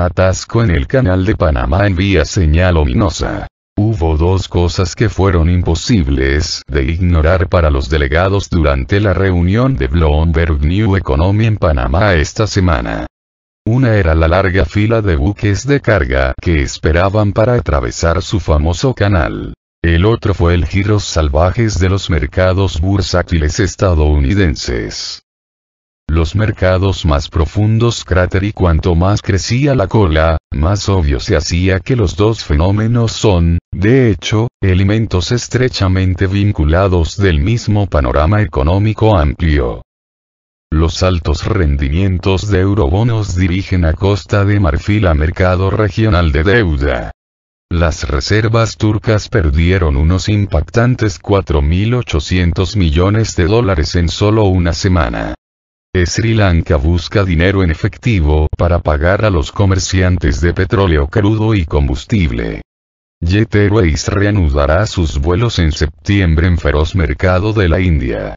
Atasco en el Canal de Panamá envía señal ominosa. Hubo dos cosas que fueron imposibles de ignorar para los delegados durante la reunión de Bloomberg New Economy en Panamá esta semana. Una era la larga fila de buques de carga que esperaban para atravesar su famoso canal. El otro fue el giros salvajes de los mercados bursátiles estadounidenses los mercados más profundos cráter y cuanto más crecía la cola, más obvio se hacía que los dos fenómenos son, de hecho, elementos estrechamente vinculados del mismo panorama económico amplio. Los altos rendimientos de eurobonos dirigen a Costa de Marfil a mercado regional de deuda. Las reservas turcas perdieron unos impactantes 4.800 millones de dólares en solo una semana. Sri Lanka busca dinero en efectivo para pagar a los comerciantes de petróleo crudo y combustible. Jet Airways reanudará sus vuelos en septiembre en feroz mercado de la India.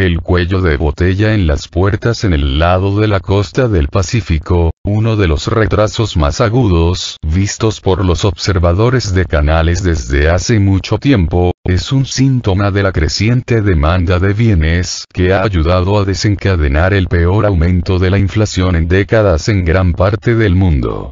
El cuello de botella en las puertas en el lado de la costa del Pacífico, uno de los retrasos más agudos vistos por los observadores de canales desde hace mucho tiempo, es un síntoma de la creciente demanda de bienes que ha ayudado a desencadenar el peor aumento de la inflación en décadas en gran parte del mundo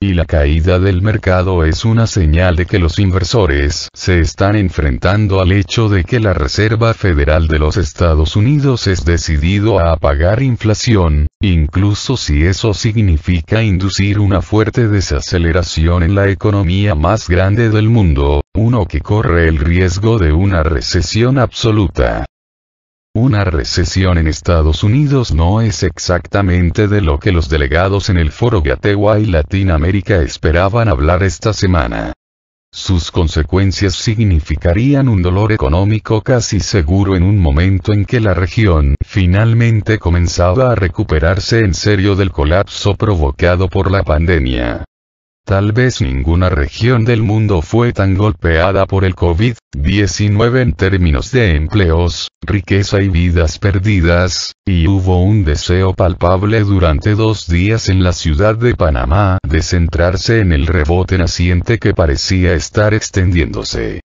y la caída del mercado es una señal de que los inversores se están enfrentando al hecho de que la Reserva Federal de los Estados Unidos es decidido a apagar inflación, incluso si eso significa inducir una fuerte desaceleración en la economía más grande del mundo, uno que corre el riesgo de una recesión absoluta. Una recesión en Estados Unidos no es exactamente de lo que los delegados en el foro Gatewa y Latinoamérica esperaban hablar esta semana. Sus consecuencias significarían un dolor económico casi seguro en un momento en que la región finalmente comenzaba a recuperarse en serio del colapso provocado por la pandemia. Tal vez ninguna región del mundo fue tan golpeada por el COVID 19 en términos de empleos, riqueza y vidas perdidas, y hubo un deseo palpable durante dos días en la ciudad de Panamá de centrarse en el rebote naciente que parecía estar extendiéndose.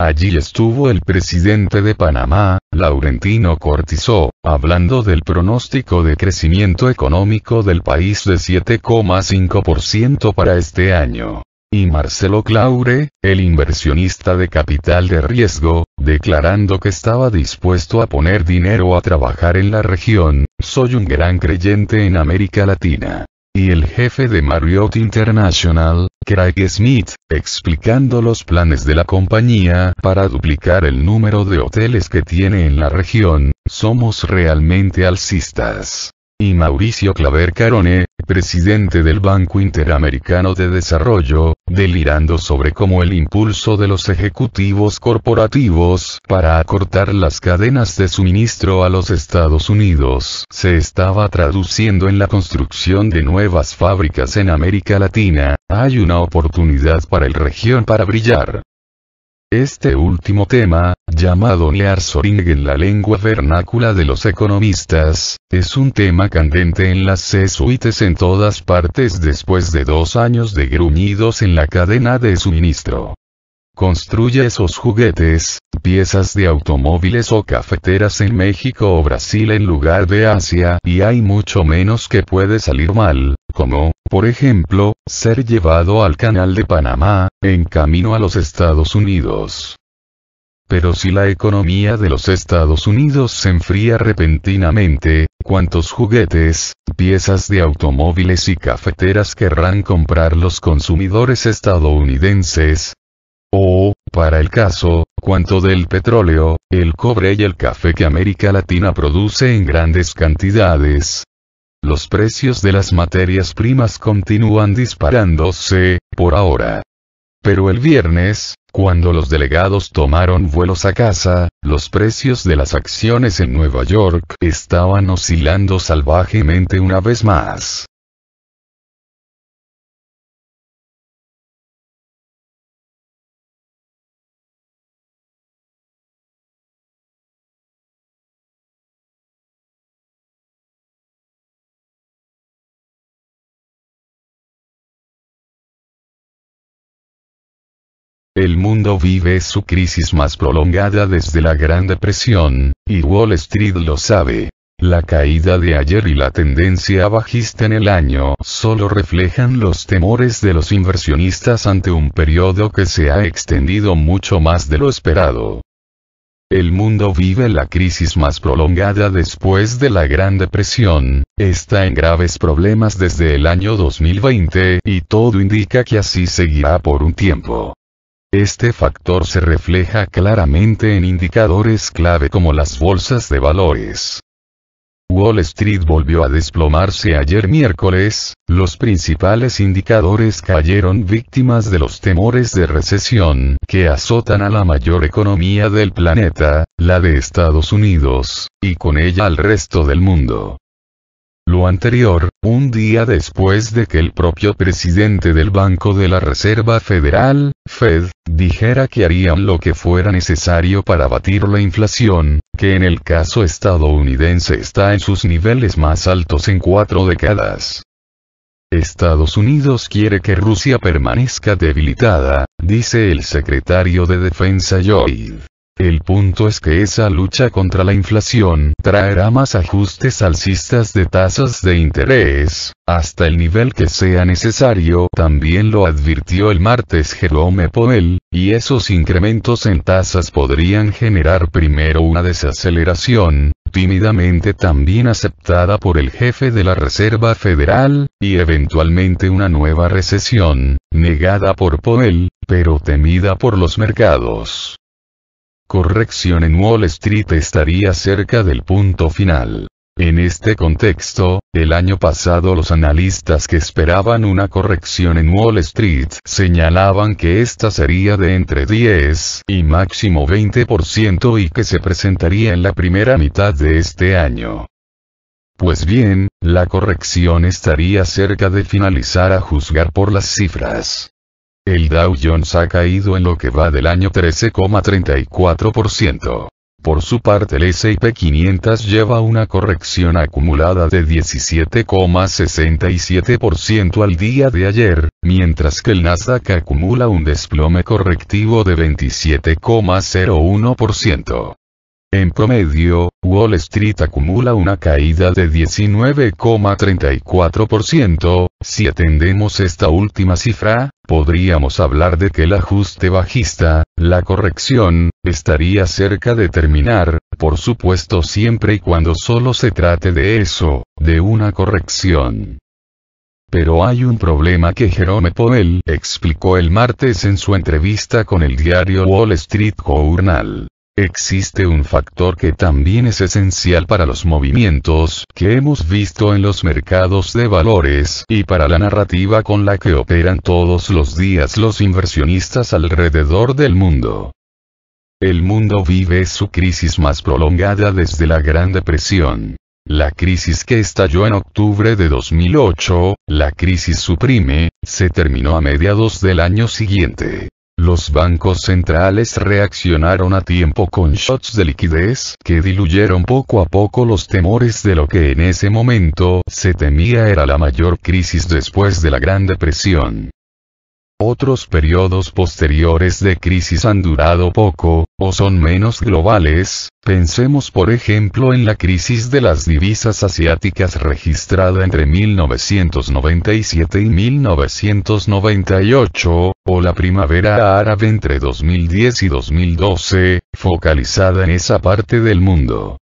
Allí estuvo el presidente de Panamá, Laurentino Cortizó, hablando del pronóstico de crecimiento económico del país de 7,5% para este año y Marcelo Claure, el inversionista de capital de riesgo, declarando que estaba dispuesto a poner dinero a trabajar en la región, soy un gran creyente en América Latina. Y el jefe de Marriott International, Craig Smith, explicando los planes de la compañía para duplicar el número de hoteles que tiene en la región, somos realmente alcistas y Mauricio Claver Carone, presidente del Banco Interamericano de Desarrollo, delirando sobre cómo el impulso de los ejecutivos corporativos para acortar las cadenas de suministro a los Estados Unidos se estaba traduciendo en la construcción de nuevas fábricas en América Latina, hay una oportunidad para el región para brillar. Este último tema, llamado Nearsoring en la lengua vernácula de los economistas, es un tema candente en las sesuites en todas partes después de dos años de gruñidos en la cadena de suministro. Construye esos juguetes, piezas de automóviles o cafeteras en México o Brasil en lugar de Asia y hay mucho menos que puede salir mal, como, por ejemplo, ser llevado al Canal de Panamá, en camino a los Estados Unidos. Pero si la economía de los Estados Unidos se enfría repentinamente, ¿cuántos juguetes, piezas de automóviles y cafeteras querrán comprar los consumidores estadounidenses? O, para el caso, cuánto del petróleo, el cobre y el café que América Latina produce en grandes cantidades, los precios de las materias primas continúan disparándose, por ahora. Pero el viernes, cuando los delegados tomaron vuelos a casa, los precios de las acciones en Nueva York estaban oscilando salvajemente una vez más. El mundo vive su crisis más prolongada desde la Gran Depresión, y Wall Street lo sabe. La caída de ayer y la tendencia bajista en el año solo reflejan los temores de los inversionistas ante un periodo que se ha extendido mucho más de lo esperado. El mundo vive la crisis más prolongada después de la Gran Depresión, está en graves problemas desde el año 2020 y todo indica que así seguirá por un tiempo. Este factor se refleja claramente en indicadores clave como las bolsas de valores. Wall Street volvió a desplomarse ayer miércoles, los principales indicadores cayeron víctimas de los temores de recesión que azotan a la mayor economía del planeta, la de Estados Unidos, y con ella al resto del mundo. Lo anterior, un día después de que el propio presidente del Banco de la Reserva Federal, Fed, dijera que harían lo que fuera necesario para abatir la inflación, que en el caso estadounidense está en sus niveles más altos en cuatro décadas. Estados Unidos quiere que Rusia permanezca debilitada, dice el secretario de Defensa Lloyd. El punto es que esa lucha contra la inflación traerá más ajustes alcistas de tasas de interés, hasta el nivel que sea necesario, también lo advirtió el martes Jerome Powell, y esos incrementos en tasas podrían generar primero una desaceleración, tímidamente también aceptada por el jefe de la Reserva Federal, y eventualmente una nueva recesión, negada por Powell, pero temida por los mercados corrección en Wall Street estaría cerca del punto final. En este contexto, el año pasado los analistas que esperaban una corrección en Wall Street señalaban que esta sería de entre 10 y máximo 20% y que se presentaría en la primera mitad de este año. Pues bien, la corrección estaría cerca de finalizar a juzgar por las cifras. El Dow Jones ha caído en lo que va del año 13,34%. Por su parte el S&P 500 lleva una corrección acumulada de 17,67% al día de ayer, mientras que el Nasdaq acumula un desplome correctivo de 27,01%. En promedio, Wall Street acumula una caída de 19,34%, si atendemos esta última cifra, podríamos hablar de que el ajuste bajista, la corrección, estaría cerca de terminar, por supuesto siempre y cuando solo se trate de eso, de una corrección. Pero hay un problema que Jerome Powell explicó el martes en su entrevista con el diario Wall Street Journal. Existe un factor que también es esencial para los movimientos que hemos visto en los mercados de valores y para la narrativa con la que operan todos los días los inversionistas alrededor del mundo. El mundo vive su crisis más prolongada desde la Gran Depresión. La crisis que estalló en octubre de 2008, la crisis suprime, se terminó a mediados del año siguiente los bancos centrales reaccionaron a tiempo con shots de liquidez que diluyeron poco a poco los temores de lo que en ese momento se temía era la mayor crisis después de la Gran Depresión. Otros periodos posteriores de crisis han durado poco, o son menos globales, pensemos por ejemplo en la crisis de las divisas asiáticas registrada entre 1997 y 1998, o la primavera árabe entre 2010 y 2012, focalizada en esa parte del mundo.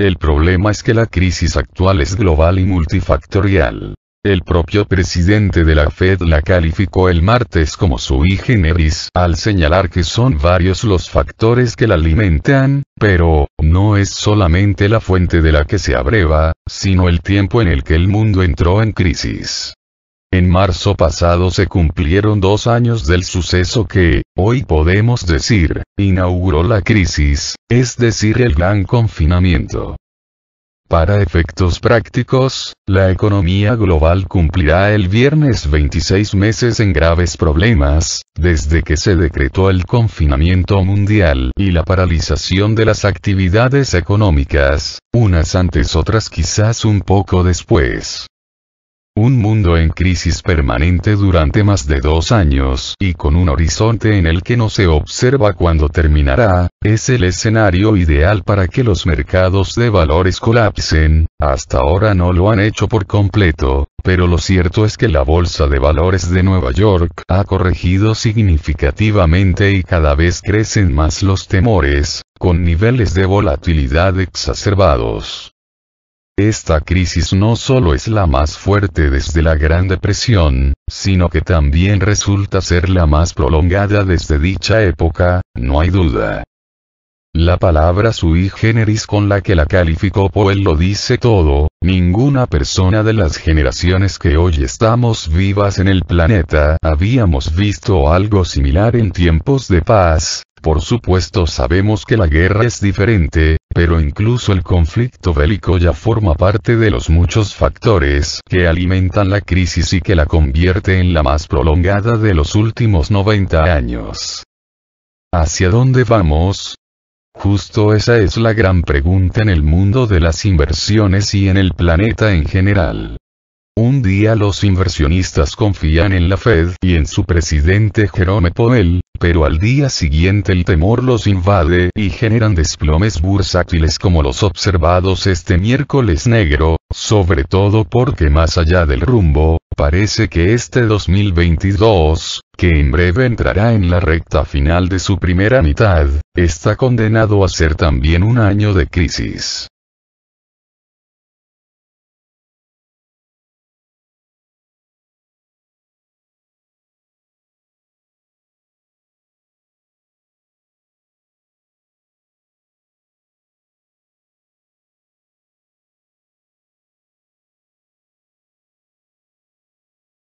El problema es que la crisis actual es global y multifactorial. El propio presidente de la Fed la calificó el martes como su generis al señalar que son varios los factores que la alimentan, pero, no es solamente la fuente de la que se abreva, sino el tiempo en el que el mundo entró en crisis. En marzo pasado se cumplieron dos años del suceso que, hoy podemos decir, inauguró la crisis, es decir el gran confinamiento. Para efectos prácticos, la economía global cumplirá el viernes 26 meses en graves problemas, desde que se decretó el confinamiento mundial y la paralización de las actividades económicas, unas antes otras quizás un poco después. Un mundo en crisis permanente durante más de dos años y con un horizonte en el que no se observa cuándo terminará, es el escenario ideal para que los mercados de valores colapsen, hasta ahora no lo han hecho por completo, pero lo cierto es que la Bolsa de Valores de Nueva York ha corregido significativamente y cada vez crecen más los temores, con niveles de volatilidad exacerbados. Esta crisis no solo es la más fuerte desde la Gran Depresión, sino que también resulta ser la más prolongada desde dicha época, no hay duda. La palabra sui generis con la que la calificó Poel lo dice todo, ninguna persona de las generaciones que hoy estamos vivas en el planeta habíamos visto algo similar en tiempos de paz, por supuesto sabemos que la guerra es diferente, pero incluso el conflicto bélico ya forma parte de los muchos factores que alimentan la crisis y que la convierte en la más prolongada de los últimos 90 años. ¿Hacia dónde vamos? Justo esa es la gran pregunta en el mundo de las inversiones y en el planeta en general. Un día los inversionistas confían en la Fed y en su presidente Jerome Powell, pero al día siguiente el temor los invade y generan desplomes bursátiles como los observados este miércoles negro, sobre todo porque más allá del rumbo, parece que este 2022, que en breve entrará en la recta final de su primera mitad, está condenado a ser también un año de crisis.